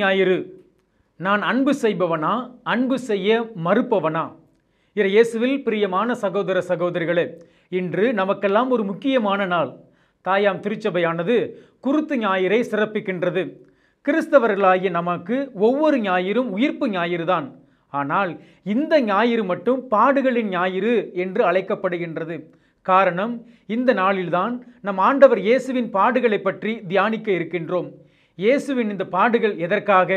ஞாயிறு நான் அன்பு செய்பவனா அன்பு செய்ய மறுப்பவனா இறை இயேசுவில் பிரியமான சகோதர சகோதரிகளே இன்று நமக்கெல்லாம் ஒரு முக்கியமான நாள் தாயாம் திருச்சபையானது குருத்து ஞாயிறை சிறப்பிக்கின்றது கிறிஸ்தவர்களாகிய நமக்கு ஒவ்வொரு ஞாயிறும் உயிர்ப்பு ஞாயிறு தான் ஆனால் இந்த ஞாயிறு மட்டும் பாடுகளின் ஞாயிறு என்று அழைக்கப்படுகின்றது காரணம் இந்த நாளில்தான் நம் ஆண்டவர் இயேசுவின் பாடுகளை பற்றி தியானிக்க இருக்கின்றோம் இயேசுவின் இந்த பாடுகள் எதற்காக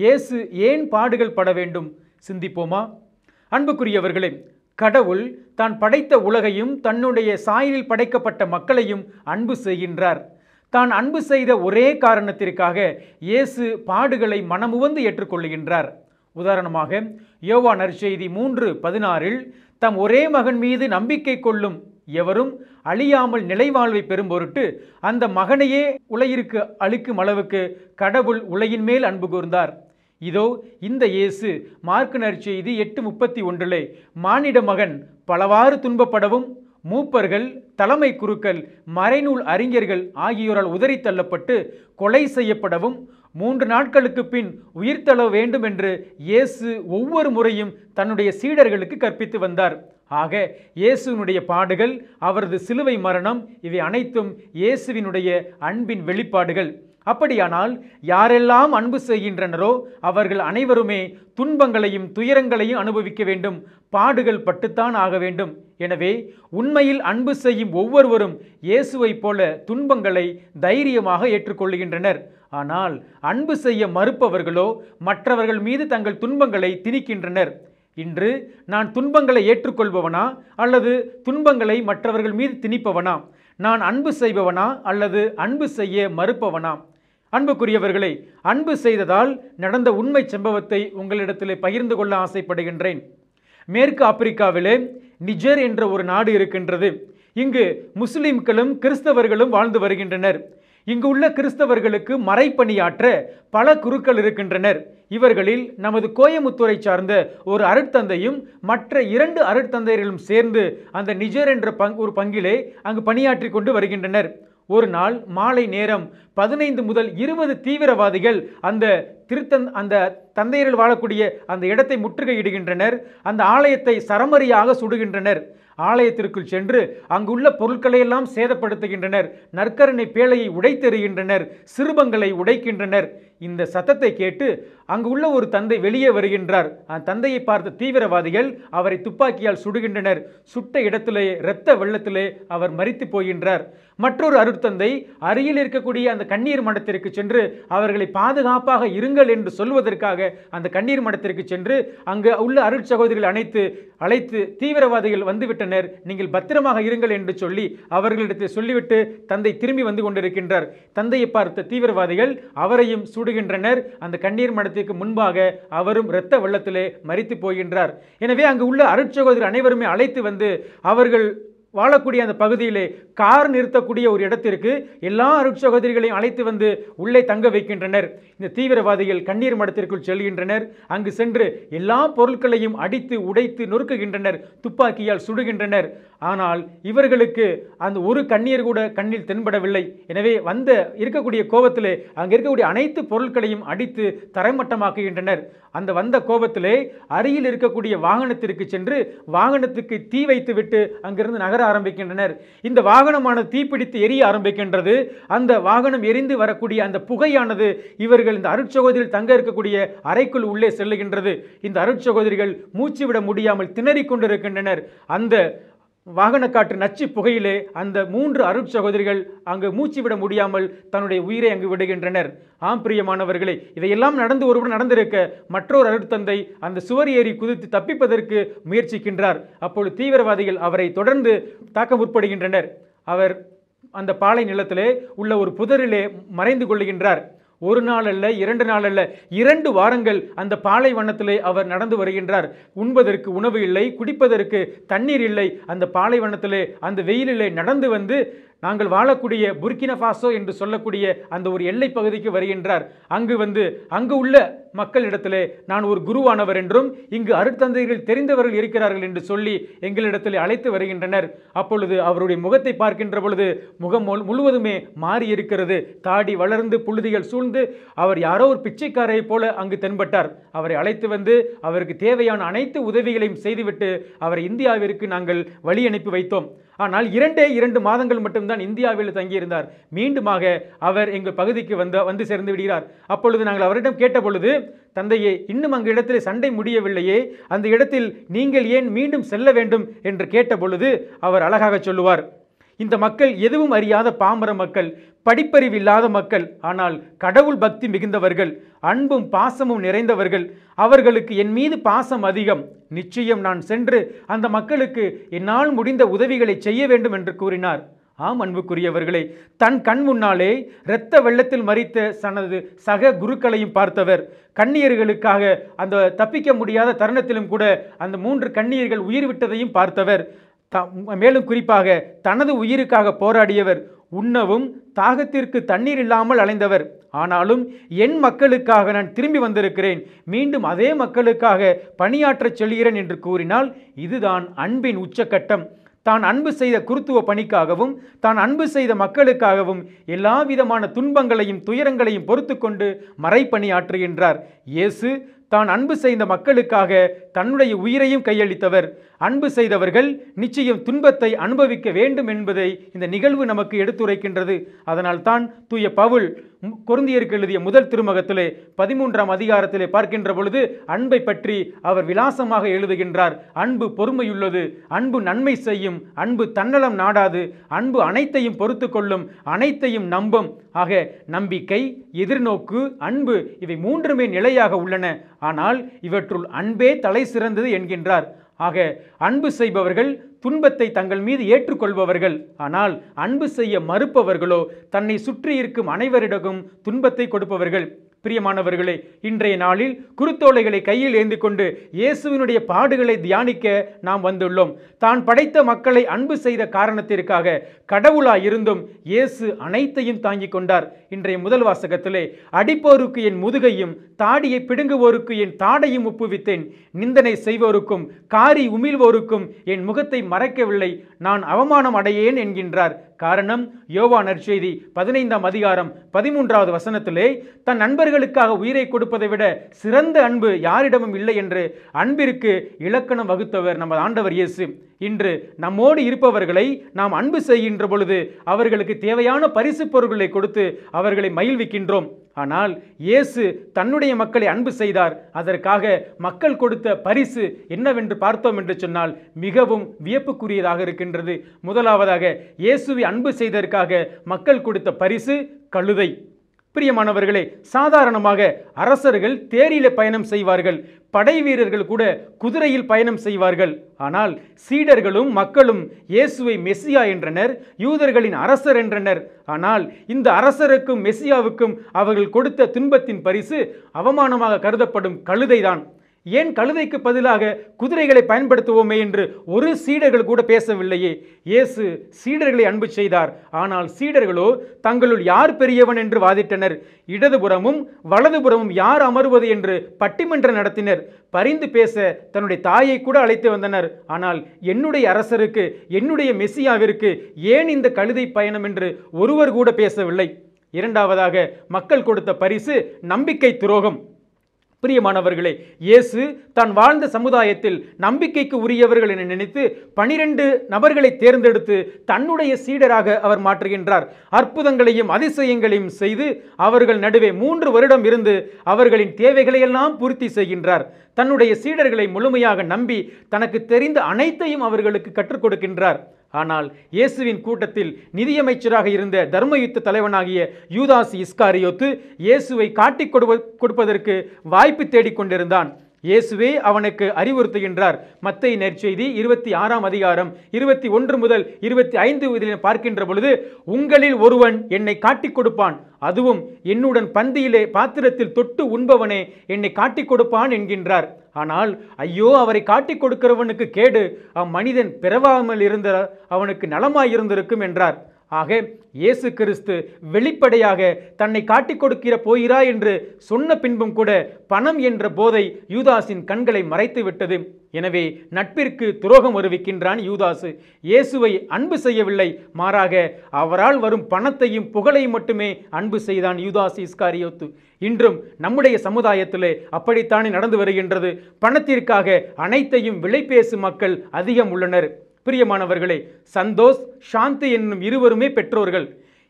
இயேசு ஏன் பாடுகள் பட வேண்டும் சிந்திப்போமா அன்புக்குரியவர்களே கடவுள் தான் படைத்த உலகையும் தன்னுடைய சாயலில் படைக்கப்பட்ட மக்களையும் அன்பு செய்கின்றார் தான் அன்பு செய்த ஒரே காரணத்திற்காக இயேசு பாடுகளை மனமுவந்து ஏற்றுக்கொள்கின்றார் உதாரணமாக யோவா நற்செய்தி மூன்று பதினாறில் தம் ஒரே மகன் மீது நம்பிக்கை கொள்ளும் எவரும் அழியாமல் நிலைவாழ்வை பெறும் பொருட்டு அந்த மகனையே உலகிற்கு அழுக்கும் அளவுக்கு கடவுள் உலகின் மேல் அன்பு கூர்ந்தார் இதோ இந்த இயேசு மார்க்கு செய்தி எட்டு முப்பத்தி ஒன்றிலே மானிட மகன் பலவாறு துன்பப்படவும் மூப்பர்கள் தலைமை குருக்கள் மறைநூல் அறிஞர்கள் ஆகியோரால் உதறி தள்ளப்பட்டு கொலை செய்யப்படவும் மூன்று நாட்களுக்கு பின் உயிர்த்தள வேண்டும் என்று இயேசு ஒவ்வொரு முறையும் தன்னுடைய சீடர்களுக்கு கற்பித்து வந்தார் ஆக இயேசுவினுடைய பாடுகள் அவரது சிலுவை மரணம் இவை அனைத்தும் இயேசுவினுடைய அன்பின் வெளிப்பாடுகள் அப்படியானால் யாரெல்லாம் அன்பு செய்கின்றனரோ அவர்கள் அனைவருமே துன்பங்களையும் துயரங்களையும் அனுபவிக்க வேண்டும் பாடுகள் பட்டுத்தான் ஆக வேண்டும் எனவே உண்மையில் அன்பு செய்யும் ஒவ்வொருவரும் இயேசுவைப் போல துன்பங்களை தைரியமாக ஏற்றுக்கொள்கின்றனர் ஆனால் அன்பு செய்ய மறுப்பவர்களோ மற்றவர்கள் மீது தங்கள் துன்பங்களை திணிக்கின்றனர் இன்று நான் துன்பங்களை ஏற்றுக்கொள்பவனா அல்லது துன்பங்களை மற்றவர்கள் மீது திணிப்பவனா நான் அன்பு செய்பவனா அல்லது அன்பு செய்ய மறுப்பவனா அன்புக்குரியவர்களை அன்பு செய்ததால் நடந்த உண்மை சம்பவத்தை உங்களிடத்திலே பகிர்ந்து கொள்ள ஆசைப்படுகின்றேன் மேற்கு ஆப்பிரிக்காவிலே நிஜர் என்ற ஒரு நாடு இருக்கின்றது இங்கு முஸ்லிம்களும் கிறிஸ்தவர்களும் வாழ்ந்து வருகின்றனர் இங்கு உள்ள கிறிஸ்தவர்களுக்கு மறைப்பணியாற்ற பல குருக்கள் இருக்கின்றனர் இவர்களில் நமது கோயமுத்தூரை சார்ந்த ஒரு அருட்தந்தையும் மற்ற இரண்டு அருட்தந்தையர்களும் சேர்ந்து அந்த நிஜர் என்ற பங் ஒரு பங்கிலே அங்கு பணியாற்றி கொண்டு வருகின்றனர் ஒரு நாள் மாலை நேரம் பதினைந்து முதல் இருபது தீவிரவாதிகள் அந்த திருத்தந் அந்த தந்தையர்கள் வாழக்கூடிய அந்த இடத்தை முற்றுகையிடுகின்றனர் அந்த ஆலயத்தை சரமரியாக சுடுகின்றனர் ஆலயத்திற்குள் சென்று அங்குள்ள பொருட்களையெல்லாம் சேதப்படுத்துகின்றனர் நற்கரணை பேழையை உடைத்தெறுகின்றனர் சிறுபங்களை உடைக்கின்றனர் இந்த சத்தத்தை கேட்டு அங்கு உள்ள ஒரு தந்தை வெளியே வருகின்றார் அந்த தந்தையை பார்த்த தீவிரவாதிகள் அவரை துப்பாக்கியால் சுடுகின்றனர் சுட்ட இடத்திலே இரத்த வெள்ளத்திலே அவர் மறித்து போகின்றார் மற்றொரு அருட்தந்தை அருகில் இருக்கக்கூடிய அந்த கண்ணீர் மடத்திற்கு சென்று அவர்களை பாதுகாப்பாக இருங்கள் என்று சொல்வதற்காக அந்த கண்ணீர் மடத்திற்கு சென்று அங்கு உள்ள அருட் சகோதரிகள் அனைத்து அழைத்து தீவிரவாதிகள் வந்துவிட்டனர் நீங்கள் பத்திரமாக இருங்கள் என்று சொல்லி அவர்களிடத்தை சொல்லிவிட்டு தந்தை திரும்பி வந்து கொண்டிருக்கின்றார் தந்தையை பார்த்த தீவிரவாதிகள் அவரையும் சுடு போடுகின்றனர் அந்த கண்ணீர் மடத்திற்கு முன்பாக அவரும் இரத்த வெள்ளத்திலே மறித்து போகின்றார் எனவே அங்கு உள்ள அருட்சகோதரர் அனைவருமே அழைத்து வந்து அவர்கள் வாழக்கூடிய அந்த பகுதியிலே கார் நிறுத்தக்கூடிய ஒரு இடத்திற்கு எல்லா அருட்சகோதரிகளையும் அழைத்து வந்து உள்ளே தங்க வைக்கின்றனர் இந்த தீவிரவாதிகள் கண்ணீர் மடத்திற்குள் செல்கின்றனர் அங்கு சென்று எல்லா பொருட்களையும் அடித்து உடைத்து நொறுக்குகின்றனர் துப்பாக்கியால் சுடுகின்றனர் ஆனால் இவர்களுக்கு அந்த ஒரு கண்ணீர் கூட கண்ணில் தென்படவில்லை எனவே வந்த இருக்கக்கூடிய கோபத்திலே அங்கே இருக்கக்கூடிய அனைத்து பொருட்களையும் அடித்து தரைமட்டமாக்குகின்றனர் அந்த வந்த கோபத்திலே அருகில் இருக்கக்கூடிய வாகனத்திற்கு சென்று வாகனத்துக்கு தீ வைத்து விட்டு அங்கிருந்து நகர ஆரம்பிக்கின்றனர் இந்த வாகனமானது தீப்பிடித்து எரிய ஆரம்பிக்கின்றது அந்த வாகனம் எரிந்து வரக்கூடிய அந்த புகையானது இவர்கள் இந்த அருட்சகோதரில் தங்க இருக்கக்கூடிய அறைக்குள் உள்ளே செல்லுகின்றது இந்த அருட்சகோதரிகள் மூச்சு விட முடியாமல் திணறிக் கொண்டிருக்கின்றனர் அந்த வாகனக்காற்று நச்சு புகையிலே அந்த மூன்று அருட் சகோதரிகள் அங்கு மூச்சு விட முடியாமல் தன்னுடைய உயிரை அங்கு விடுகின்றனர் ஆம் பிரியமானவர்களே இதையெல்லாம் நடந்து ஒருவர் நடந்திருக்க மற்றொரு அருட்தந்தை அந்த சுவர் ஏறி குதித்து தப்பிப்பதற்கு முயற்சிக்கின்றார் அப்பொழுது தீவிரவாதிகள் அவரை தொடர்ந்து தாக்க முற்படுகின்றனர் அவர் அந்த பாலை நிலத்திலே உள்ள ஒரு புதரிலே மறைந்து கொள்ளுகின்றார் ஒரு நாள் அல்ல இரண்டு நாள் அல்ல இரண்டு வாரங்கள் அந்த பாலைவனத்திலே அவர் நடந்து வருகின்றார் உண்பதற்கு உணவு இல்லை குடிப்பதற்கு தண்ணீர் இல்லை அந்த பாலைவனத்திலே அந்த வெயிலிலே நடந்து வந்து நாங்கள் வாழக்கூடிய புர்கினஃபாசோ என்று சொல்லக்கூடிய அந்த ஒரு எல்லை பகுதிக்கு வருகின்றார் அங்கு வந்து அங்கு உள்ள மக்களிடத்திலே நான் ஒரு குருவானவர் என்றும் இங்கு அருட்தந்தைகள் தெரிந்தவர்கள் இருக்கிறார்கள் என்று சொல்லி எங்களிடத்தில் அழைத்து வருகின்றனர் அப்பொழுது அவருடைய முகத்தை பார்க்கின்ற பொழுது முகம் முழுவதுமே மாறி இருக்கிறது தாடி வளர்ந்து புழுதிகள் சூழ்ந்து அவர் யாரோ ஒரு பிச்சைக்காரரை போல அங்கு தென்பட்டார் அவரை அழைத்து வந்து அவருக்கு தேவையான அனைத்து உதவிகளையும் செய்துவிட்டு அவரை இந்தியாவிற்கு நாங்கள் வழி அனுப்பி வைத்தோம் ஆனால் இரண்டே இரண்டு மாதங்கள் மட்டும்தான் இந்தியாவில் தங்கியிருந்தார் மீண்டுமாக அவர் எங்கள் பகுதிக்கு வந்து வந்து சேர்ந்து விடுகிறார் அப்பொழுது நாங்கள் அவரிடம் கேட்ட பொழுது தந்தையே இன்னும் அங்கு இடத்தில் சண்டை முடியவில்லையே அந்த இடத்தில் நீங்கள் ஏன் மீண்டும் செல்ல வேண்டும் என்று கேட்ட பொழுது அவர் அழகாக சொல்லுவார் இந்த மக்கள் எதுவும் அறியாத பாமர மக்கள் படிப்பறிவு இல்லாத மக்கள் ஆனால் கடவுள் பக்தி மிகுந்தவர்கள் அன்பும் பாசமும் நிறைந்தவர்கள் அவர்களுக்கு என் மீது பாசம் அதிகம் நிச்சயம் நான் சென்று அந்த மக்களுக்கு என்னால் முடிந்த உதவிகளை செய்ய வேண்டும் என்று கூறினார் ஆம் அன்புக்குரியவர்களே தன் கண் முன்னாலே இரத்த வெள்ளத்தில் மறித்த தனது சக குருக்களையும் பார்த்தவர் கண்ணியர்களுக்காக அந்த தப்பிக்க முடியாத தருணத்திலும் கூட அந்த மூன்று கண்ணியர்கள் உயிர் விட்டதையும் பார்த்தவர் த மேலும் குறிப்பாக தனது உயிருக்காக போராடியவர் உண்ணவும் தாகத்திற்கு தண்ணீர் இல்லாமல் அலைந்தவர் ஆனாலும் என் மக்களுக்காக நான் திரும்பி வந்திருக்கிறேன் மீண்டும் அதே மக்களுக்காக பணியாற்றச் செல்கிறேன் என்று கூறினால் இதுதான் அன்பின் உச்சக்கட்டம் தான் அன்பு செய்த குருத்துவ பணிக்காகவும் தான் அன்பு செய்த மக்களுக்காகவும் எல்லா விதமான துன்பங்களையும் துயரங்களையும் பொறுத்து கொண்டு மறைப்பணி இயேசு தான் அன்பு செய்த மக்களுக்காக தன்னுடைய உயிரையும் கையளித்தவர் அன்பு செய்தவர்கள் நிச்சயம் துன்பத்தை அனுபவிக்க வேண்டும் என்பதை இந்த நிகழ்வு நமக்கு எடுத்துரைக்கின்றது அதனால்தான் தூய பவுல் குருந்தியருக்கு எழுதிய முதல் திருமகத்திலே பதிமூன்றாம் அதிகாரத்திலே பார்க்கின்ற பொழுது அன்பை பற்றி அவர் விலாசமாக எழுதுகின்றார் அன்பு பொறுமையுள்ளது அன்பு நன்மை செய்யும் அன்பு தன்னலம் நாடாது அன்பு அனைத்தையும் பொறுத்து கொள்ளும் அனைத்தையும் நம்பும் ஆக நம்பிக்கை எதிர்நோக்கு அன்பு இவை மூன்றுமே நிலையாக உள்ளன ஆனால் இவற்றுள் அன்பே தலை சிறந்தது என்கின்றார் ஆக அன்பு செய்பவர்கள் துன்பத்தை தங்கள் மீது ஏற்றுக்கொள்பவர்கள் ஆனால் அன்பு செய்ய மறுப்பவர்களோ தன்னை சுற்றி இருக்கும் அனைவரிடமும் துன்பத்தை கொடுப்பவர்கள் பிரியமானவர்களே இன்றைய நாளில் குருத்தோலைகளை கையில் ஏந்து கொண்டு இயேசுவினுடைய பாடுகளை தியானிக்க நாம் வந்துள்ளோம் தான் படைத்த மக்களை அன்பு செய்த காரணத்திற்காக கடவுளா இருந்தும் இயேசு அனைத்தையும் தாங்கிக் கொண்டார் இன்றைய முதல் வாசகத்திலே அடிப்போருக்கு என் முதுகையும் தாடியை பிடுங்குவோருக்கு என் தாடையும் ஒப்புவித்தேன் நிந்தனை செய்வோருக்கும் காரி உமிழ்வோருக்கும் என் முகத்தை மறைக்கவில்லை நான் அவமானம் அடையேன் என்கின்றார் காரணம் யோவா நற்செய்தி பதினைந்தாம் அதிகாரம் பதிமூன்றாவது வசனத்திலே தன் நண்பர் உயிர்களுக்காக உயிரை கொடுப்பதை விட சிறந்த அன்பு யாரிடமும் இல்லை என்று அன்பிற்கு இலக்கணம் வகுத்தவர் நமது ஆண்டவர் இயேசு இன்று நம்மோடு இருப்பவர்களை நாம் அன்பு செய்கின்ற பொழுது அவர்களுக்கு தேவையான பரிசு பொருட்களை கொடுத்து அவர்களை மகிழ்விக்கின்றோம் ஆனால் இயேசு தன்னுடைய மக்களை அன்பு செய்தார் அதற்காக மக்கள் கொடுத்த பரிசு என்னவென்று பார்த்தோம் என்று சொன்னால் மிகவும் வியப்புக்குரியதாக இருக்கின்றது முதலாவதாக இயேசுவை அன்பு செய்ததற்காக மக்கள் கொடுத்த பரிசு கழுதை பிரியமானவர்களே சாதாரணமாக அரசர்கள் தேரில பயணம் செய்வார்கள் படை வீரர்கள் கூட குதிரையில் பயணம் செய்வார்கள் ஆனால் சீடர்களும் மக்களும் இயேசுவை மெஸ்ஸியா என்றனர் யூதர்களின் அரசர் என்றனர் ஆனால் இந்த அரசருக்கும் மெஸ்ஸியாவுக்கும் அவர்கள் கொடுத்த துன்பத்தின் பரிசு அவமானமாக கருதப்படும் கழுதைதான் ஏன் கழுதைக்கு பதிலாக குதிரைகளை பயன்படுத்துவோமே என்று ஒரு சீடர்கள் கூட பேசவில்லையே இயேசு சீடர்களை அன்பு செய்தார் ஆனால் சீடர்களோ தங்களுள் யார் பெரியவன் என்று வாதிட்டனர் இடதுபுறமும் வலதுபுறமும் யார் அமர்வது என்று பட்டிமன்றம் நடத்தினர் பரிந்து பேச தன்னுடைய தாயை கூட அழைத்து வந்தனர் ஆனால் என்னுடைய அரசருக்கு என்னுடைய மெஸ்ஸியாவிற்கு ஏன் இந்த கழுதை பயணம் என்று ஒருவர் கூட பேசவில்லை இரண்டாவதாக மக்கள் கொடுத்த பரிசு நம்பிக்கை துரோகம் பிரியமானவர்களே இயேசு தான் வாழ்ந்த சமுதாயத்தில் நம்பிக்கைக்கு உரியவர்கள் என நினைத்து பனிரெண்டு நபர்களை தேர்ந்தெடுத்து தன்னுடைய சீடராக அவர் மாற்றுகின்றார் அற்புதங்களையும் அதிசயங்களையும் செய்து அவர்கள் நடுவே மூன்று வருடம் இருந்து அவர்களின் தேவைகளையெல்லாம் பூர்த்தி செய்கின்றார் தன்னுடைய சீடர்களை முழுமையாக நம்பி தனக்கு தெரிந்த அனைத்தையும் அவர்களுக்கு கற்றுக் கொடுக்கின்றார் ஆனால் இயேசுவின் கூட்டத்தில் நிதியமைச்சராக இருந்த தர்மயுத்த தலைவனாகிய யூதாஸ் இஸ்காரியோத்து இயேசுவை காட்டிக் கொடுப்பதற்கு வாய்ப்பு தேடிக்கொண்டிருந்தான் இயேசுவே அவனுக்கு அறிவுறுத்துகின்றார் மத்தை நெற்செய்தி இருபத்தி ஆறாம் அதிகாரம் இருபத்தி ஒன்று முதல் இருபத்தி ஐந்து இதில் பார்க்கின்ற பொழுது உங்களில் ஒருவன் என்னை காட்டிக் கொடுப்பான் அதுவும் என்னுடன் பந்தியிலே பாத்திரத்தில் தொட்டு உண்பவனே என்னை காட்டிக் கொடுப்பான் என்கின்றார் ஆனால் ஐயோ அவரை காட்டிக் கொடுக்கிறவனுக்கு கேடு அம்மனிதன் பிறவாமல் இருந்த அவனுக்கு நலமாயிருந்திருக்கும் என்றார் ஆக இயேசு கிறிஸ்து வெளிப்படையாக தன்னை காட்டிக் கொடுக்கிற போகிறா என்று சொன்ன பின்பும் கூட பணம் என்ற போதை யூதாஸின் கண்களை மறைத்து விட்டது எனவே நட்பிற்கு துரோகம் வருவிக்கின்றான் யூதாசு இயேசுவை அன்பு செய்யவில்லை மாறாக அவரால் வரும் பணத்தையும் புகழையும் மட்டுமே அன்பு செய்தான் யூதாஸ் இஸ்காரியோத்து இன்றும் நம்முடைய சமுதாயத்திலே அப்படித்தானே நடந்து வருகின்றது பணத்திற்காக அனைத்தையும் விலை பேசும் மக்கள் அதிகம் உள்ளனர் பிரியமானவர்களே சந்தோஷ் சாந்தி என்னும் இருவருமே பெற்றோர்கள்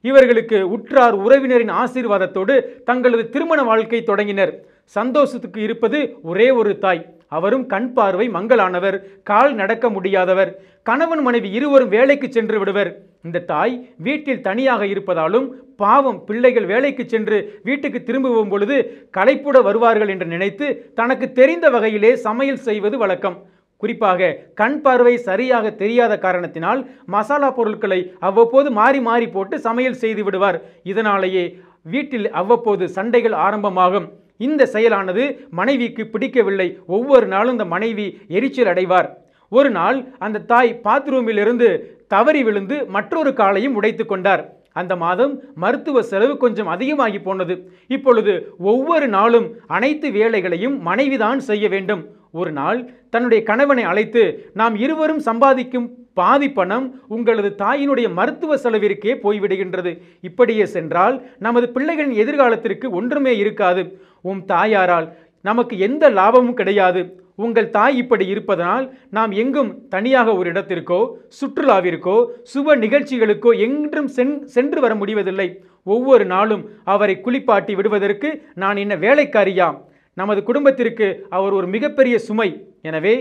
இவர்களுக்கு உற்றார் உறவினரின் ஆசீர்வாதத்தோடு தங்களது திருமண வாழ்க்கை தொடங்கினர் சந்தோஷத்துக்கு இருப்பது ஒரே ஒரு தாய் அவரும் கண் பார்வை மங்களானவர் கால் நடக்க முடியாதவர் கணவன் மனைவி இருவரும் வேலைக்கு சென்று விடுவர் இந்த தாய் வீட்டில் தனியாக இருப்பதாலும் பாவம் பிள்ளைகள் வேலைக்கு சென்று வீட்டுக்கு திரும்புவோம் பொழுது களைப்புட வருவார்கள் என்று நினைத்து தனக்கு தெரிந்த வகையிலே சமையல் செய்வது வழக்கம் குறிப்பாக கண் பார்வை சரியாக தெரியாத காரணத்தினால் மசாலா பொருட்களை அவ்வப்போது மாறி மாறி போட்டு சமையல் செய்து விடுவார் இதனாலேயே வீட்டில் அவ்வப்போது சண்டைகள் ஆரம்பமாகும் இந்த செயலானது மனைவிக்கு பிடிக்கவில்லை ஒவ்வொரு நாளும் இந்த மனைவி எரிச்சல் அடைவார் ஒரு நாள் அந்த தாய் பாத்ரூமிலிருந்து தவறி விழுந்து மற்றொரு காலையும் உடைத்து கொண்டார் அந்த மாதம் மருத்துவ செலவு கொஞ்சம் அதிகமாகி போனது இப்பொழுது ஒவ்வொரு நாளும் அனைத்து வேலைகளையும் மனைவிதான் செய்ய வேண்டும் ஒரு நாள் தன்னுடைய கணவனை அழைத்து நாம் இருவரும் சம்பாதிக்கும் பாதி பணம் உங்களது தாயினுடைய மருத்துவ செலவிற்கே போய்விடுகின்றது இப்படியே சென்றால் நமது பிள்ளைகளின் எதிர்காலத்திற்கு ஒன்றுமே இருக்காது உம் தாயாரால் நமக்கு எந்த லாபமும் கிடையாது உங்கள் தாய் இப்படி இருப்பதனால் நாம் எங்கும் தனியாக ஒரு இடத்திற்கோ சுற்றுலாவிற்கோ சுப நிகழ்ச்சிகளுக்கோ என்றும் சென்று வர முடிவதில்லை ஒவ்வொரு நாளும் அவரை குளிப்பாட்டி விடுவதற்கு நான் என்ன வேலைக்காரியாம் நமது குடும்பத்திற்கு அவர் ஒரு மிகப்பெரிய சுமை எனவே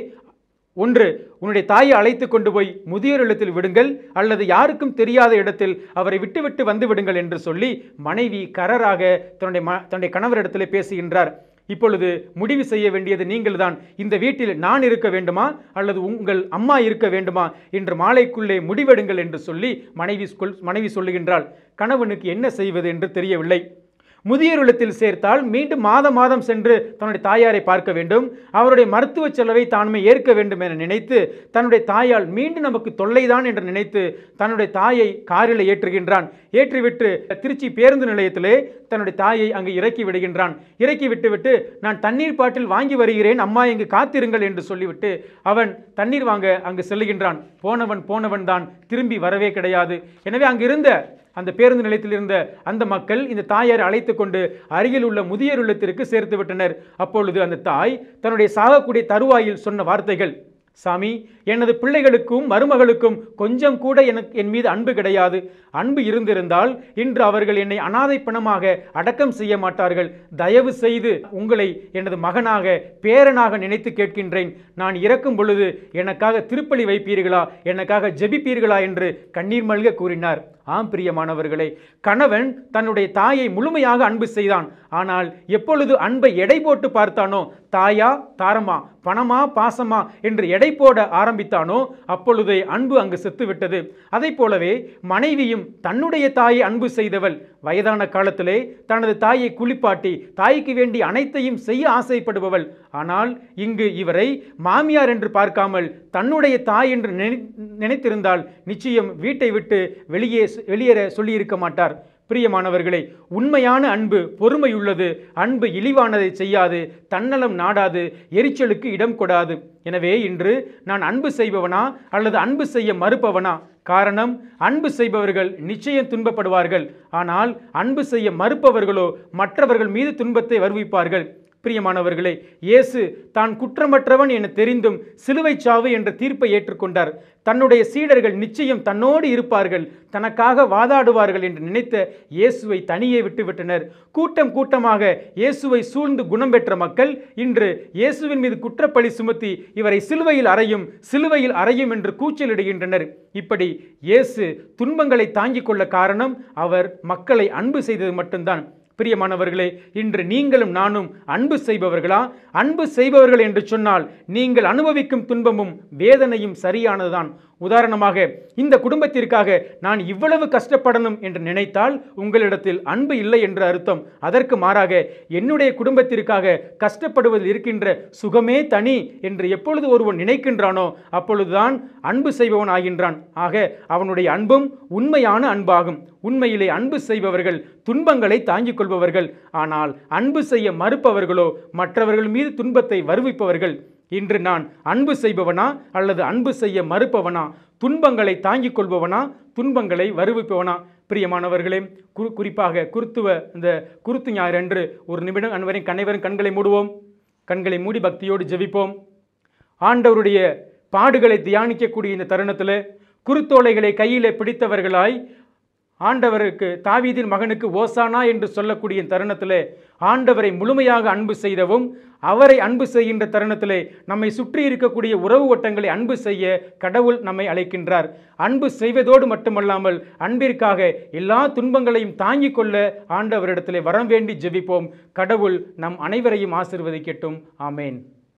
ஒன்று உன்னுடைய தாயை அழைத்து கொண்டு போய் முதியோர் இல்லத்தில் விடுங்கள் அல்லது யாருக்கும் தெரியாத இடத்தில் அவரை விட்டுவிட்டு வந்து விடுங்கள் என்று சொல்லி மனைவி கரராக தன்னுடைய ம தன்னுடைய கணவரிடத்தில் பேசுகின்றார் இப்பொழுது முடிவு செய்ய வேண்டியது நீங்கள்தான் இந்த வீட்டில் நான் இருக்க வேண்டுமா அல்லது உங்கள் அம்மா இருக்க வேண்டுமா என்று மாலைக்குள்ளே முடிவெடுங்கள் என்று சொல்லி மனைவி மனைவி சொல்லுகின்றாள் கணவனுக்கு என்ன செய்வது என்று தெரியவில்லை முதியோர் இல்லத்தில் சேர்த்தால் மீண்டும் மாதம் மாதம் சென்று தன்னுடைய தாயாரை பார்க்க வேண்டும் அவருடைய மருத்துவ செலவை தானுமே ஏற்க வேண்டும் என நினைத்து தன்னுடைய தாயால் மீண்டும் நமக்கு தொல்லைதான் என்று நினைத்து தன்னுடைய தாயை காரில் ஏற்றுகின்றான் ஏற்றிவிட்டு திருச்சி பேருந்து நிலையத்திலே தன்னுடைய தாயை அங்கு இறக்கி விடுகின்றான் இறக்கி விட்டுவிட்டு நான் தண்ணீர் பாட்டில் வாங்கி வருகிறேன் அம்மா இங்கு காத்திருங்கள் என்று சொல்லிவிட்டு அவன் தண்ணீர் வாங்க அங்கு செல்லுகின்றான் போனவன் போனவன் தான் திரும்பி வரவே கிடையாது எனவே அங்கிருந்த அந்த பேருந்து நிலையத்தில் இருந்த அந்த மக்கள் இந்த தாயார் அழைத்து கொண்டு அருகில் உள்ள முதியர் உள்ளத்திற்கு சேர்த்து விட்டனர் அப்பொழுது அந்த தாய் தன்னுடைய சாகக்கூடிய தருவாயில் சொன்ன வார்த்தைகள் சாமி எனது பிள்ளைகளுக்கும் மருமகளுக்கும் கொஞ்சம் கூட எனக்கு என் மீது அன்பு கிடையாது அன்பு இருந்திருந்தால் இன்று அவர்கள் என்னை அனாதை பணமாக அடக்கம் செய்ய மாட்டார்கள் தயவு செய்து உங்களை எனது மகனாக பேரனாக நினைத்து கேட்கின்றேன் நான் இறக்கும் பொழுது எனக்காக திருப்பலி வைப்பீர்களா எனக்காக ஜெபிப்பீர்களா என்று கண்ணீர் மல்க கூறினார் ஆம் பிரியமானவர்களே கணவன் தன்னுடைய தாயை முழுமையாக அன்பு செய்தான் ஆனால் எப்பொழுது அன்பை எடை போட்டு பார்த்தானோ தாயா தாரமா பணமா பாசமா என்று எடை போட ஆரம்பித்தானோ அப்பொழுதே அன்பு அங்கு செத்துவிட்டது அதை போலவே மனைவியும் தன்னுடைய தாயை அன்பு செய்தவள் வயதான காலத்திலே தனது தாயை குளிப்பாட்டி தாய்க்கு வேண்டி அனைத்தையும் செய்ய ஆசைப்படுபவள் ஆனால் இங்கு இவரை மாமியார் என்று பார்க்காமல் தன்னுடைய தாய் என்று நினைத்திருந்தால் நிச்சயம் வீட்டை விட்டு வெளியே வெளியேற சொல்லியிருக்க மாட்டார் பிரியமானவர்களே உண்மையான அன்பு பொறுமையுள்ளது அன்பு இழிவானதை செய்யாது தன்னலம் நாடாது எரிச்சலுக்கு இடம் கொடாது எனவே இன்று நான் அன்பு செய்பவனா அல்லது அன்பு செய்ய மறுப்பவனா காரணம் அன்பு செய்பவர்கள் நிச்சயம் துன்பப்படுவார்கள் ஆனால் அன்பு செய்ய மறுப்பவர்களோ மற்றவர்கள் மீது துன்பத்தை வருவிப்பார்கள் பிரியமானவர்களே இயேசு தான் குற்றமற்றவன் என தெரிந்தும் சிலுவை சாவு என்ற தீர்ப்பை ஏற்றுக்கொண்டார் தன்னுடைய சீடர்கள் நிச்சயம் தன்னோடு இருப்பார்கள் தனக்காக வாதாடுவார்கள் என்று நினைத்த இயேசுவை தனியே விட்டுவிட்டனர் கூட்டம் கூட்டமாக இயேசுவை சூழ்ந்து குணம் பெற்ற மக்கள் இன்று இயேசுவின் மீது குற்றப்பழி சுமத்தி இவரை சிலுவையில் அறையும் சிலுவையில் அறையும் என்று கூச்சலிடுகின்றனர் இப்படி இயேசு துன்பங்களை தாங்கிக் கொள்ள காரணம் அவர் மக்களை அன்பு செய்தது மட்டும்தான் பிரியமானவர்களே இன்று நீங்களும் நானும் அன்பு செய்பவர்களா அன்பு செய்பவர்கள் என்று சொன்னால் நீங்கள் அனுபவிக்கும் துன்பமும் வேதனையும் சரியானதுதான் உதாரணமாக இந்த குடும்பத்திற்காக நான் இவ்வளவு கஷ்டப்படணும் என்று நினைத்தால் உங்களிடத்தில் அன்பு இல்லை என்று அர்த்தம் அதற்கு மாறாக என்னுடைய குடும்பத்திற்காக கஷ்டப்படுவது இருக்கின்ற சுகமே தனி என்று எப்பொழுது ஒருவன் நினைக்கின்றானோ அப்பொழுதுதான் அன்பு செய்பவன் ஆகின்றான் ஆக அவனுடைய அன்பும் உண்மையான அன்பாகும் உண்மையிலே அன்பு செய்பவர்கள் துன்பங்களை தாங்கிக் கொள்பவர்கள் ஆனால் அன்பு செய்ய மறுப்பவர்களோ மற்றவர்கள் மீது துன்பத்தை வருவிப்பவர்கள் இன்று நான் அன்பு செய்பவனா அல்லது அன்பு செய்ய மறுப்பவனா துன்பங்களை தாங்கிக் கொள்பவனா துன்பங்களை வருவிப்பவனா பிரியமானவர்களே குறு குறிப்பாக குருத்துவ இந்த குருத்து ஞாயிறு ஒரு நிமிடம் அனைவரையும் கண்ணைவரும் கண்களை மூடுவோம் கண்களை மூடி பக்தியோடு ஜெபிப்போம் ஆண்டவருடைய பாடுகளை தியானிக்கக்கூடிய இந்த தருணத்தில் குருத்தோலைகளை கையிலே பிடித்தவர்களாய் ஆண்டவருக்கு தாவீதின் மகனுக்கு ஓசானா என்று சொல்லக்கூடிய தருணத்தில் ஆண்டவரை முழுமையாக அன்பு செய்தவும் அவரை அன்பு செய்கின்ற தருணத்தில் நம்மை சுற்றி இருக்கக்கூடிய உறவு ஓட்டங்களை அன்பு செய்ய கடவுள் நம்மை அழைக்கின்றார் அன்பு செய்வதோடு மட்டுமல்லாமல் அன்பிற்காக எல்லா துன்பங்களையும் தாங்கிக் கொள்ள ஆண்டவரிடத்தில் வரம் வேண்டி ஜெபிப்போம் கடவுள் நம் அனைவரையும் ஆசிர்வதிக்கட்டும் ஆமேன்